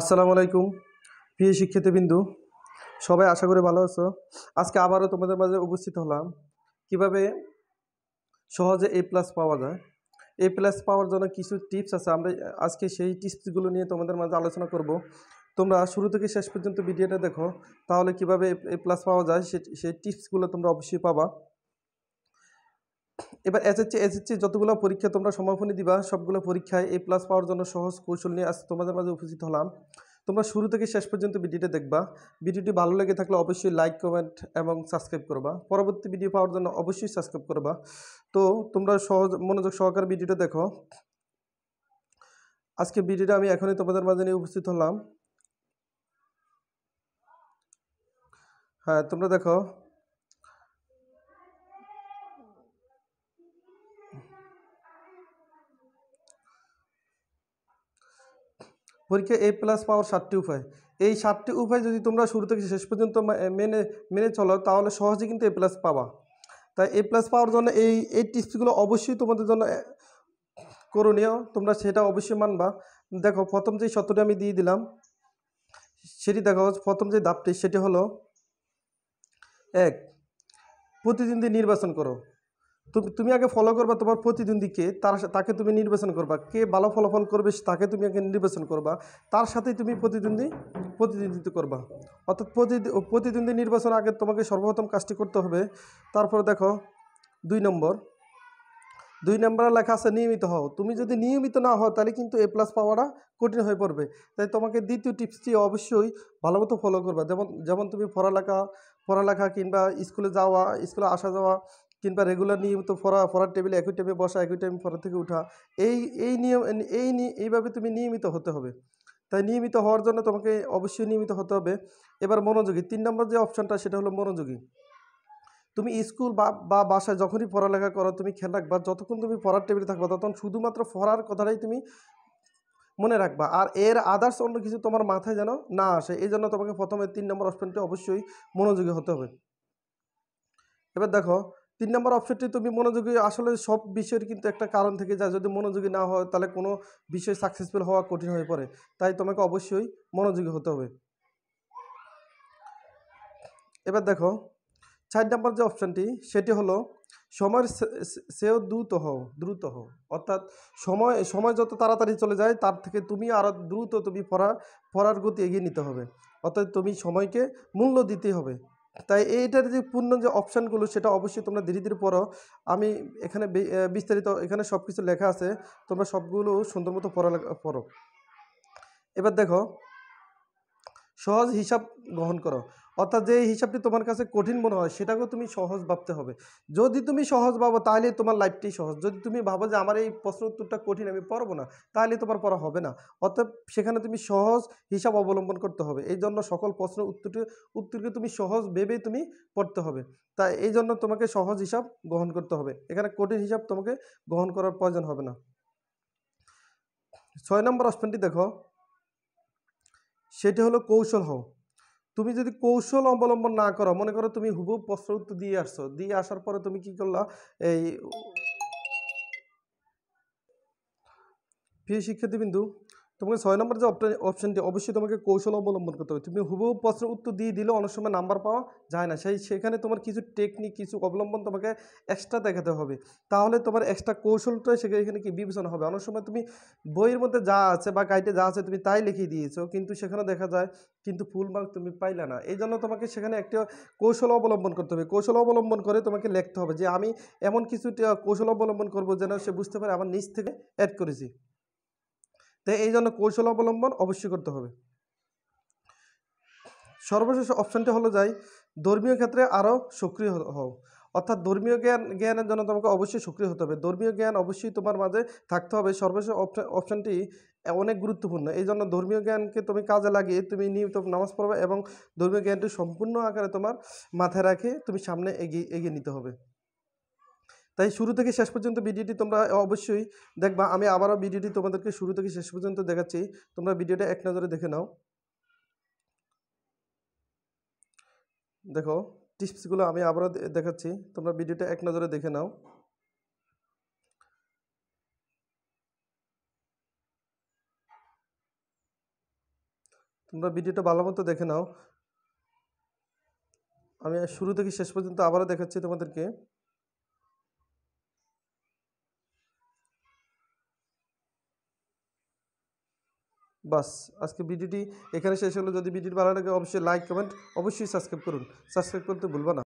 আসসালামু আলাইকুম প্রিয় শিক্ষিতবিন্দু সবাই আশা করি ভালো আছো আজকে আবারও তোমাদের মাঝে উপস্থিত হলাম কিভাবে সহজে এ প্লাস পাওয়া যায় এ প্লাস পাওয়ার জন্য কিছু টিপস আছে আমরা আজকে সেই টিপসগুলো নিয়ে তোমাদের মাঝে আলোচনা করব তোমরা শুরু থেকে শেষ পর্যন্ত ভিডিওটা দেখো তাহলে কিভাবে এ প্লাস পাওয়া যায় সেই টিপসগুলো তোমরা অবশ্যই পাবা এবার এসএসসি এসএসসি যতগুলো পরীক্ষা তোমরা সমাপনী দিবা সবগুলো পরীক্ষায় এ প্লাস পাওয়ার জন্য সহজ কৌশল নিয়ে আজ তোমাদের মাঝে উপস্থিত হলাম তোমরা শুরু থেকে শেষ পর্যন্ত ভিডিওটি দেখবা ভিডিওটি ভালো লেগে থাকলে অবশ্যই লাইক কমেন্ট এবং সাবস্ক্রাইব করবা পরবর্তী ভিডিও পাওয়ার জন্য অবশ্যই সাবস্ক্রাইব করবা তো তোমরা সহজ মনোযোগ সহকারে ভিডিওটা দেখো আজকে ভিডিওটা আমি এখনই তোমাদের মাঝে নিয়ে উপস্থিত হলাম হ্যাঁ তোমরা দেখো পরীক্ষা এ প্লাস পাওয়ার সাতটি উপায় এই সাতটি উপায় যদি তোমরা শুরু থেকে শেষ পর্যন্ত মেনে মেনে চলো তাহলে সহজে কিন্তু এ প্লাস পাবা তাই এ প্লাস পাওয়ার জন্য এই এই টিপসগুলো অবশ্যই তোমাদের জন্য করণীয় তোমরা সেটা অবশ্যই মানবা দেখো প্রথম যে সত্যটা আমি দিয়ে দিলাম সেটি দেখো প্রথম যে দাপটি সেটি হলো এক প্রতিদিন দিয়ে নির্বাচন করো তুমি তুমি আগে ফলো করবা তোমার প্রতিদ্বন্দ্বীকে তার তাকে তুমি নির্বাচন করবা কে ভালো ফলাফল করবে তাকে তুমি আগে নির্বাচন করবা তার সাথেই তুমি প্রতিদ্বন্দ্বী প্রতিদ্বন্দ্বিত্ব করবা অর্থাৎ প্রতিদ্বন্দ্বী নির্বাচন আগে তোমাকে সর্বপ্রথম কাজটি করতে হবে তারপরে দেখো দুই নম্বর দুই নম্বরে লেখা আছে নিয়মিত হও তুমি যদি নিয়মিত না হও তাহলে কিন্তু এ প্লাস পাওয়াটা কঠিন হয়ে পড়বে তাই তোমাকে দ্বিতীয় টিপসটি অবশ্যই ভালোমতো ফলো করবা যেমন যেমন তুমি পড়ালেখা পড়ালেখা কিংবা স্কুলে যাওয়া স্কুলে আসা যাওয়া কিংবা রেগুলার নিয়মিত ফরা ফরার টেবিলে একই টাইমে বসা একই টাইম ফরা থেকে উঠা এই এই নিয়ম এই এইভাবে তুমি নিয়মিত হতে হবে তাই নিয়মিত হওয়ার জন্য তোমাকে অবশ্যই নিয়মিত হতে হবে এবার মনোযোগী তিন নম্বর যে অপশানটা সেটা হলো মনোযোগী তুমি স্কুল বা বা বাসায় যখনই পড়ালেখা করো তুমি খেয়াল রাখবা যতক্ষণ তুমি পড়ার টেবিলে থাকবা ততক্ষণ শুধুমাত্র পড়ার কথাটাই তুমি মনে রাখবা আর এর আদার্স অন্য কিছু তোমার মাথায় যেন না আসে এই জন্য তোমাকে প্রথমে তিন নম্বর অপশানটি অবশ্যই মনোযোগী হতে হবে এবার দেখো তিন নম্বর অপশনটি তুমি মনোযোগী আসলে সব বিষয়ের কিন্তু একটা কারণ থেকে যায় যদি মনোযোগী না হয় তাহলে কোনো বিষয় সাকসেসফুল হওয়া কঠিন হয়ে পড়ে তাই তোমাকে অবশ্যই মনোযোগী হতে হবে এবার দেখো চার নম্বর যে অপশানটি সেটি হলো সময়ের সেও দ্রুত হও দ্রুত হও অর্থাৎ সময় সময় যত তাড়াতাড়ি চলে যায় তার থেকে তুমি আরও দ্রুত তুমি পড়ার পড়ার গতি এগিয়ে নিতে হবে অর্থাৎ তুমি সময়কে মূল্য দিতে হবে তাই এইটার যে পূর্ণ যে অপশানগুলো সেটা অবশ্যই তোমরা ধীরে ধীরে পড়ো আমি এখানে বিস্তারিত এখানে সব কিছু লেখা আছে তোমরা সবগুলো সুন্দর মতো পড়া পড়ো এবার দেখো সহজ হিসাব গ্রহণ করো অর্থাৎ যে হিসাবটি তোমার কাছে কঠিন মনে হয় সেটাকেও তুমি সহজ ভাবতে হবে যদি তুমি সহজ ভাবো তাহলে তোমার লাইফটি সহজ যদি তুমি ভাবো যে আমার এই প্রশ্ন উত্তরটা কঠিন আমি পড়বো না তাহলে তোমার পড়া হবে না অর্থাৎ সেখানে তুমি সহজ হিসাব অবলম্বন করতে হবে এই জন্য সকল প্রশ্ন উত্তরটি উত্তরকে তুমি সহজ ভেবেই তুমি পড়তে হবে তাই এই জন্য তোমাকে সহজ হিসাব গ্রহণ করতে হবে এখানে কঠিন হিসাব তোমাকে গ্রহণ করার প্রয়োজন হবে না ছয় নম্বর অপশনটি দেখো সেটি হলো কৌশল হও তুমি যদি কৌশল অবলম্বন না করো মনে করো তুমি হুবহু প্রশ্ন উত্তর দিয়ে আসছো দিয়ে আসার পরে তুমি কি করলো এই প্রিয় শিক্ষার্থীবিন্দু তোমাকে ছয় নম্বর যে অপশনটি অবশ্যই তোমাকে কৌশল অবলম্বন করতে হবে তুমি হুবহু প্রশ্নের উত্তর দিয়ে দিলে অনেক সময় নাম্বার পাওয়া যায় না সেই সেখানে তোমার কিছু টেকনিক কিছু অবলম্বন তোমাকে এক্সট্রা দেখাতে হবে তাহলে তোমার এক্সট্রা কৌশলটা সেখানে এখানে কি বিবেচনা হবে অনেক সময় তুমি বইয়ের মধ্যে যা আছে বা গাইডে যা আছে তুমি তাই লিখিয়ে দিয়েছো কিন্তু সেখানে দেখা যায় কিন্তু ফুল মার্ক তুমি পাইলে না এই জন্য তোমাকে সেখানে একটা কৌশল অবলম্বন করতে হবে কৌশল অবলম্বন করে তোমাকে লিখতে হবে যে আমি এমন কিছু কৌশল অবলম্বন করবো যেন সে বুঝতে পারে আমার নিজ থেকে অ্যাড করেছি তো এই জন্য কৌশল অবলম্বন অবশ্যই করতে হবে সর্বশেষ অপশানটি হলো যাই ধর্মীয় ক্ষেত্রে আরও সক্রিয় হও অর্থাৎ ধর্মীয় জ্ঞান জ্ঞানের জন্য তোমাকে অবশ্যই সক্রিয় হতে হবে ধর্মীয় জ্ঞান অবশ্যই তোমার মাঝে থাকতে হবে সর্বশেষ অপশানটি অনেক গুরুত্বপূর্ণ এই জন্য ধর্মীয় জ্ঞানকে তুমি কাজে লাগিয়ে তুমি নিয়মিত নামাজ পড়বে এবং ধর্মীয় জ্ঞানটি সম্পূর্ণ আকারে তোমার মাথায় রাখে তুমি সামনে এগিয়ে এগিয়ে নিতে হবে তাই শুরু থেকে শেষ পর্যন্ত ভিডিওটি তোমরা অবশ্যই দেখবা আমি আবারও ভিডিওটি তোমাদেরকে শুরু থেকে শেষ পর্যন্ত দেখাচ্ছি তোমরা ভিডিওটা এক নজরে দেখে নাও দেখো টিপসগুলো আমি আবারও দেখাচ্ছি তোমরা ভিডিওটা এক নজরে দেখে নাও তোমরা ভিডিওটা ভালো মতো দেখে নাও আমি শুরু থেকে শেষ পর্যন্ত আবারও দেখাচ্ছি তোমাদেরকে বাস আজকে ভিডিওটি এখানে শেষ হলো যদি ভিডিওটি ভালো লাগে অবশ্যই লাইক কমেন্ট অবশ্যই সাবস্ক্রাইব করুন সাবস্ক্রাইব করতে ভুলবা না